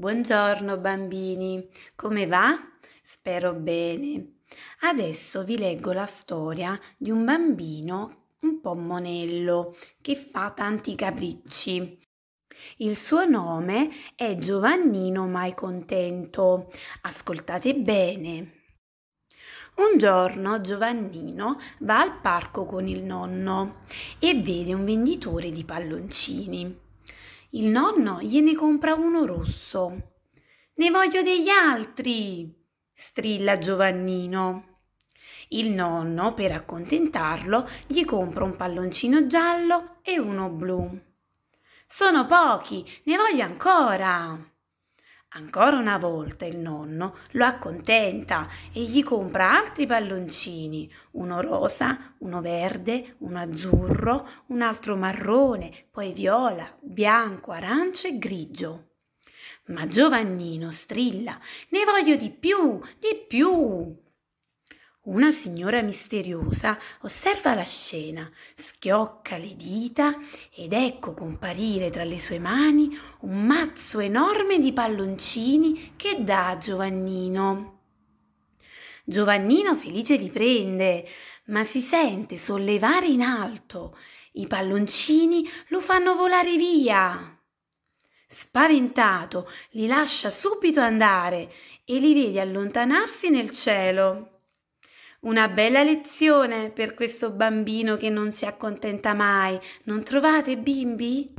Buongiorno bambini, come va? Spero bene. Adesso vi leggo la storia di un bambino un po' monello che fa tanti capricci. Il suo nome è Giovannino Mai Contento. Ascoltate bene. Un giorno Giovannino va al parco con il nonno e vede un venditore di palloncini. Il nonno gliene compra uno rosso. Ne voglio degli altri, strilla Giovannino. Il nonno, per accontentarlo, gli compra un palloncino giallo e uno blu. Sono pochi, ne voglio ancora. Ancora una volta il nonno lo accontenta e gli compra altri palloncini, uno rosa, uno verde, uno azzurro, un altro marrone, poi viola, bianco, arancio e grigio. Ma Giovannino strilla, ne voglio di più, di più. Una signora misteriosa osserva la scena, schiocca le dita ed ecco comparire tra le sue mani un mazzo enorme di palloncini che dà a Giovannino. Giovannino felice li prende, ma si sente sollevare in alto. I palloncini lo fanno volare via. Spaventato, li lascia subito andare e li vede allontanarsi nel cielo. Una bella lezione per questo bambino che non si accontenta mai, non trovate bimbi?